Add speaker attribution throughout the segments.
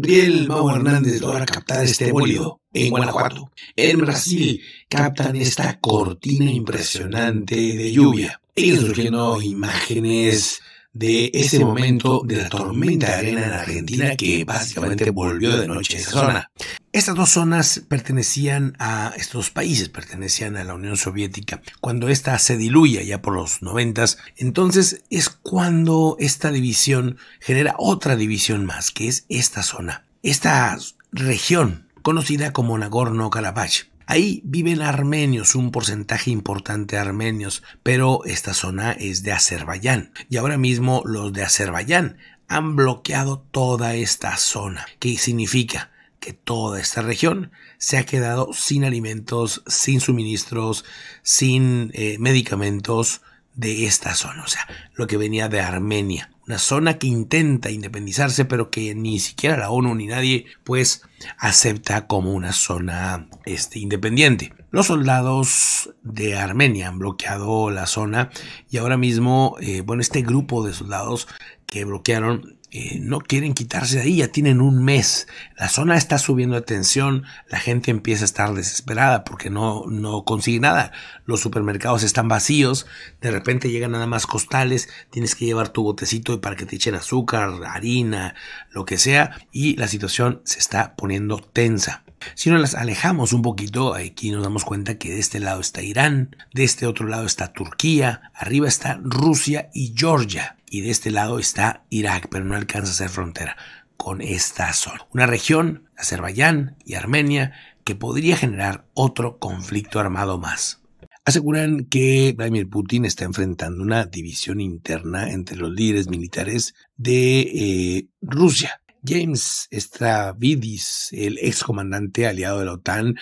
Speaker 1: Riel Mau Hernández logra captar este bólido en Guanajuato. En Brasil captan esta cortina impresionante de lluvia. nos surgiendo imágenes de ese momento de la tormenta de arena en Argentina que básicamente volvió de noche a esa zona. Estas dos zonas pertenecían a, estos países pertenecían a la Unión Soviética. Cuando esta se diluye ya por los noventas, entonces es cuando esta división genera otra división más, que es esta zona, esta región conocida como Nagorno-Karabaj. Ahí viven armenios, un porcentaje importante de armenios, pero esta zona es de Azerbaiyán. Y ahora mismo los de Azerbaiyán han bloqueado toda esta zona. ¿Qué significa? que toda esta región se ha quedado sin alimentos, sin suministros, sin eh, medicamentos de esta zona, o sea, lo que venía de Armenia, una zona que intenta independizarse, pero que ni siquiera la ONU ni nadie pues acepta como una zona este, independiente. Los soldados de Armenia han bloqueado la zona y ahora mismo, eh, bueno, este grupo de soldados que bloquearon eh, no quieren quitarse de ahí, ya tienen un mes, la zona está subiendo de tensión, la gente empieza a estar desesperada porque no, no consigue nada, los supermercados están vacíos, de repente llegan nada más costales, tienes que llevar tu botecito para que te echen azúcar, harina, lo que sea, y la situación se está poniendo tensa. Si nos las alejamos un poquito, aquí nos damos cuenta que de este lado está Irán, de este otro lado está Turquía, arriba está Rusia y Georgia, y de este lado está Irak, pero no alcanza a ser frontera con esta zona. Una región, Azerbaiyán y Armenia, que podría generar otro conflicto armado más. Aseguran que Vladimir Putin está enfrentando una división interna entre los líderes militares de eh, Rusia, James Stravidis, el excomandante aliado de la OTAN,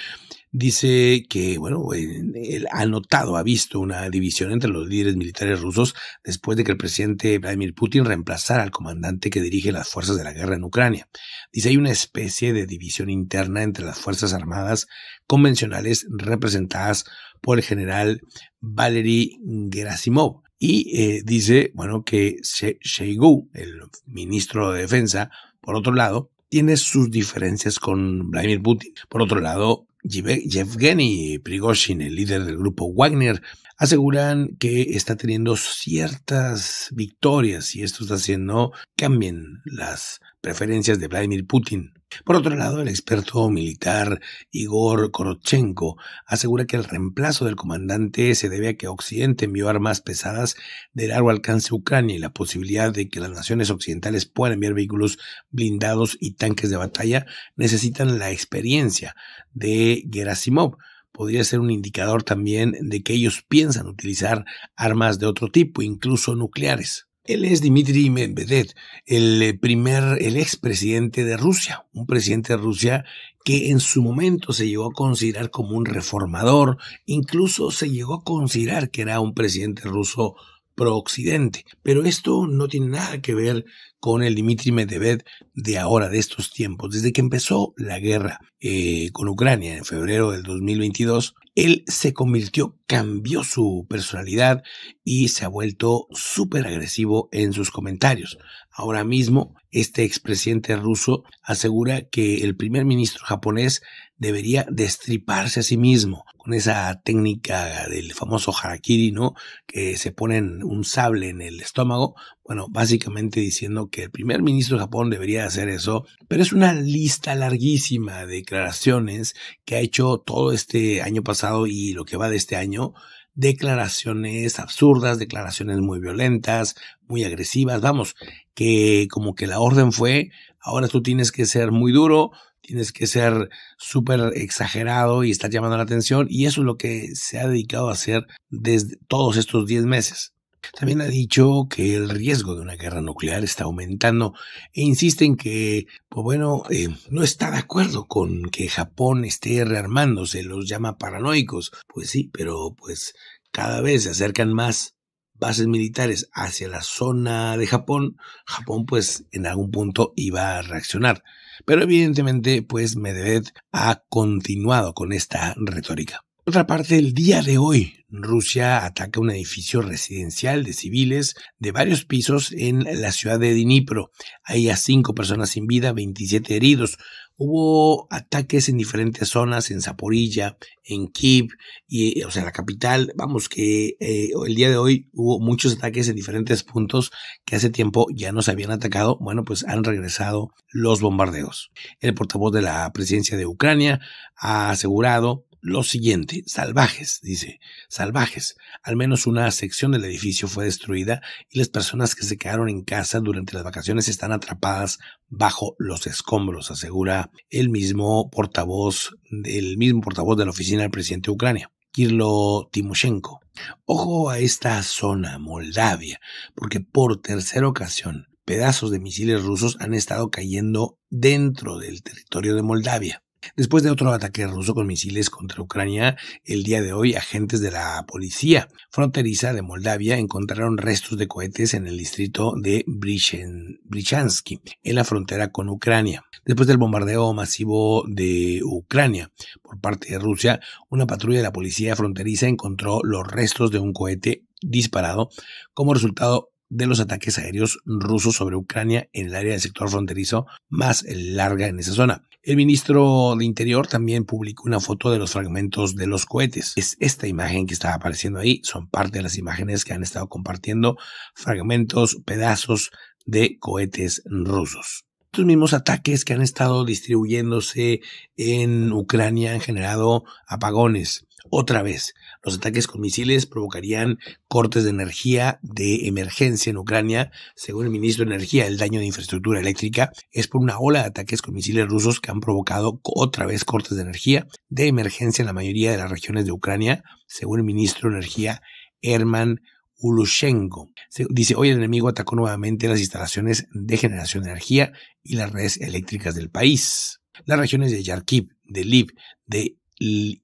Speaker 1: dice que, bueno, él ha notado, ha visto una división entre los líderes militares rusos después de que el presidente Vladimir Putin reemplazara al comandante que dirige las fuerzas de la guerra en Ucrania. Dice, hay una especie de división interna entre las fuerzas armadas convencionales representadas por el general Valery Gerasimov. Y eh, dice, bueno, que Sheigu, el ministro de Defensa, por otro lado, tiene sus diferencias con Vladimir Putin. Por otro lado, Yevgeny Prigozhin, el líder del grupo Wagner, aseguran que está teniendo ciertas victorias y esto está haciendo cambien las preferencias de Vladimir Putin. Por otro lado, el experto militar Igor Korochenko asegura que el reemplazo del comandante se debe a que Occidente envió armas pesadas de largo alcance a Ucrania y la posibilidad de que las naciones occidentales puedan enviar vehículos blindados y tanques de batalla necesitan la experiencia de Gerasimov, podría ser un indicador también de que ellos piensan utilizar armas de otro tipo, incluso nucleares. Él es Dmitry Medvedev, el eh, primer, el expresidente de Rusia, un presidente de Rusia que en su momento se llegó a considerar como un reformador, incluso se llegó a considerar que era un presidente ruso pro-occidente. Pero esto no tiene nada que ver con el Dmitry Medvedev de ahora, de estos tiempos. Desde que empezó la guerra eh, con Ucrania en febrero del 2022, él se convirtió, cambió su personalidad y se ha vuelto súper agresivo en sus comentarios. Ahora mismo, este expresidente ruso asegura que el primer ministro japonés debería destriparse a sí mismo con esa técnica del famoso harakiri, ¿no? Que se ponen un sable en el estómago. Bueno, básicamente diciendo que el primer ministro de Japón debería hacer eso, pero es una lista larguísima de declaraciones que ha hecho todo este año pasado y lo que va de este año declaraciones absurdas, declaraciones muy violentas, muy agresivas, vamos, que como que la orden fue, ahora tú tienes que ser muy duro, tienes que ser súper exagerado y estar llamando la atención y eso es lo que se ha dedicado a hacer desde todos estos 10 meses. También ha dicho que el riesgo de una guerra nuclear está aumentando e insiste en que, pues bueno, eh, no está de acuerdo con que Japón esté rearmándose, los llama paranoicos. Pues sí, pero pues cada vez se acercan más bases militares hacia la zona de Japón, Japón pues en algún punto iba a reaccionar. Pero evidentemente, pues Medved ha continuado con esta retórica otra parte, el día de hoy, Rusia ataca un edificio residencial de civiles de varios pisos en la ciudad de Dnipro. Hay a cinco personas sin vida, 27 heridos. Hubo ataques en diferentes zonas, en Zaporilla, en Kiev, y, o sea, la capital. Vamos, que eh, el día de hoy hubo muchos ataques en diferentes puntos que hace tiempo ya no se habían atacado. Bueno, pues han regresado los bombardeos. El portavoz de la presidencia de Ucrania ha asegurado lo siguiente, salvajes, dice, salvajes. Al menos una sección del edificio fue destruida y las personas que se quedaron en casa durante las vacaciones están atrapadas bajo los escombros, asegura el mismo portavoz, el mismo portavoz de la oficina del presidente de Ucrania. Kirlo Timoshenko. Ojo a esta zona, Moldavia, porque por tercera ocasión pedazos de misiles rusos han estado cayendo dentro del territorio de Moldavia. Después de otro ataque ruso con misiles contra Ucrania, el día de hoy agentes de la policía fronteriza de Moldavia encontraron restos de cohetes en el distrito de Brichansky, en la frontera con Ucrania. Después del bombardeo masivo de Ucrania por parte de Rusia, una patrulla de la policía fronteriza encontró los restos de un cohete disparado como resultado de los ataques aéreos rusos sobre Ucrania en el área del sector fronterizo más larga en esa zona. El ministro de Interior también publicó una foto de los fragmentos de los cohetes. Es esta imagen que está apareciendo ahí, son parte de las imágenes que han estado compartiendo fragmentos, pedazos de cohetes rusos. Estos mismos ataques que han estado distribuyéndose en Ucrania han generado apagones, otra vez, los ataques con misiles provocarían cortes de energía de emergencia en Ucrania. Según el ministro de Energía, el daño de infraestructura eléctrica es por una ola de ataques con misiles rusos que han provocado otra vez cortes de energía de emergencia en la mayoría de las regiones de Ucrania, según el ministro de Energía Herman Ulushenko. Dice, hoy el enemigo atacó nuevamente las instalaciones de generación de energía y las redes eléctricas del país. Las regiones de Yarkiv, de Liv, de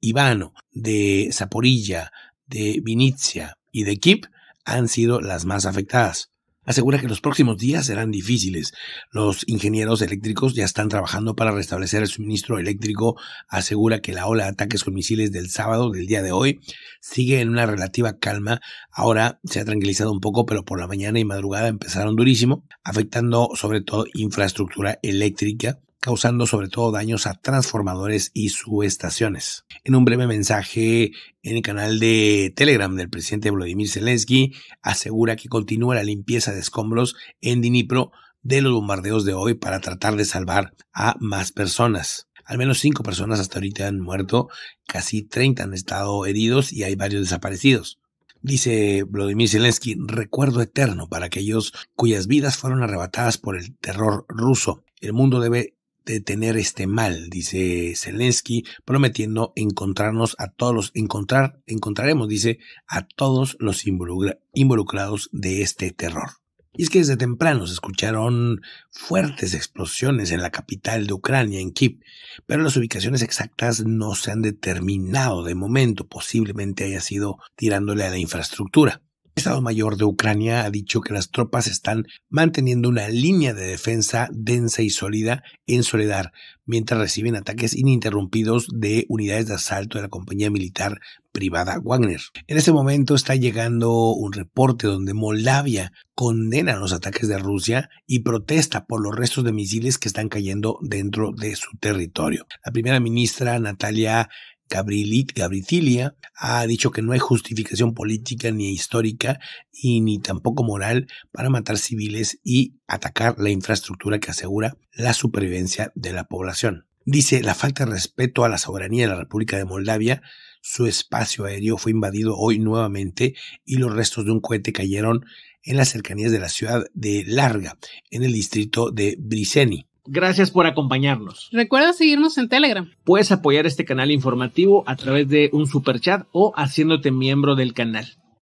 Speaker 1: Ivano, de Zaporilla, de Vinicia y de Kip han sido las más afectadas. Asegura que los próximos días serán difíciles. Los ingenieros eléctricos ya están trabajando para restablecer el suministro eléctrico. Asegura que la ola de ataques con misiles del sábado, del día de hoy, sigue en una relativa calma. Ahora se ha tranquilizado un poco, pero por la mañana y madrugada empezaron durísimo, afectando sobre todo infraestructura eléctrica causando sobre todo daños a transformadores y subestaciones. En un breve mensaje en el canal de Telegram del presidente Vladimir Zelensky, asegura que continúa la limpieza de escombros en Dnipro de los bombardeos de hoy para tratar de salvar a más personas. Al menos cinco personas hasta ahorita han muerto, casi 30 han estado heridos y hay varios desaparecidos. Dice Vladimir Zelensky, recuerdo eterno para aquellos cuyas vidas fueron arrebatadas por el terror ruso. El mundo debe detener este mal, dice Zelensky, prometiendo encontrarnos a todos los, encontrar, encontraremos, dice, a todos los involucrados de este terror. Y es que desde temprano se escucharon fuertes explosiones en la capital de Ucrania, en Kiev, pero las ubicaciones exactas no se han determinado de momento, posiblemente haya sido tirándole a la infraestructura. Estado Mayor de Ucrania ha dicho que las tropas están manteniendo una línea de defensa densa y sólida en Soledad, mientras reciben ataques ininterrumpidos de unidades de asalto de la compañía militar privada Wagner. En ese momento está llegando un reporte donde Moldavia condena los ataques de Rusia y protesta por los restos de misiles que están cayendo dentro de su territorio. La primera ministra Natalia Gabritilia ha dicho que no hay justificación política ni histórica y ni tampoco moral para matar civiles y atacar la infraestructura que asegura la supervivencia de la población. Dice, la falta de respeto a la soberanía de la República de Moldavia, su espacio aéreo fue invadido hoy nuevamente y los restos de un cohete cayeron en las cercanías de la ciudad de Larga, en el distrito de Briceni. Gracias por acompañarnos. Recuerda seguirnos en Telegram. Puedes apoyar este canal informativo a través de un super chat o haciéndote miembro del canal.